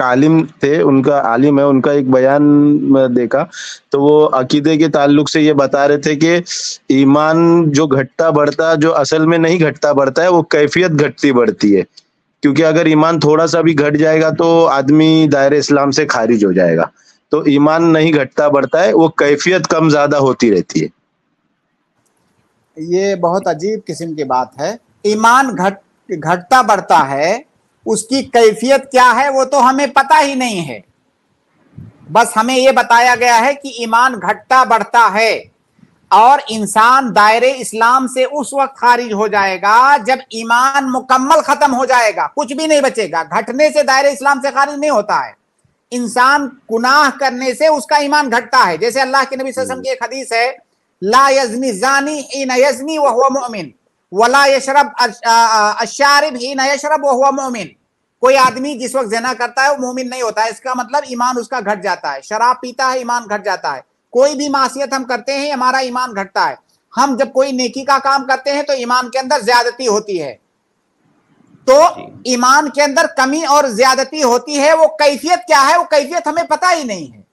तालिम थे उनका आलिम है उनका एक बयान देखा तो वो अकीदे के ताल्लुक से ये बता रहे थे कि ईमान जो घटता बढ़ता जो असल में नहीं घटता बढ़ता है वो कैफियत घटती बढ़ती है क्योंकि अगर ईमान थोड़ा सा भी घट जाएगा तो आदमी दायरे इस्लाम से खारिज हो जाएगा तो ईमान नहीं घटता बढ़ता है वो कैफियत कम ज्यादा होती रहती है ये बहुत अजीब किस्म की बात है ईमान घट घटता बढ़ता है उसकी कैफियत क्या है वो तो हमें पता ही नहीं है बस हमें ये बताया गया है कि ईमान घटता बढ़ता है और इंसान दायरे इस्लाम से उस वक्त खारिज हो जाएगा जब ईमान मुकम्मल खत्म हो जाएगा कुछ भी नहीं बचेगा घटने से दायरे इस्लाम से खारिज नहीं होता है इंसान गुनाह करने से उसका ईमान घटता है जैसे अल्लाह के नबी वसल्लम की एक हदीस है ला यजनी जानी इन यजनी वह मोमिन वला यशरब अशारिब ही न यशरब वो हुआ मोमिन कोई आदमी जिस वक्त जना करता है वो मोमिन नहीं होता है इसका मतलब ईमान उसका घट जाता है शराब पीता है ईमान घट जाता है कोई भी मासियत हम करते हैं हमारा ईमान घटता है हम जब कोई नेकी का काम करते हैं तो ईमान के अंदर ज्यादती होती है तो ईमान के अंदर कमी और ज्यादती होती है वो कैफियत क्या है वो कैफियत हमें पता ही नहीं है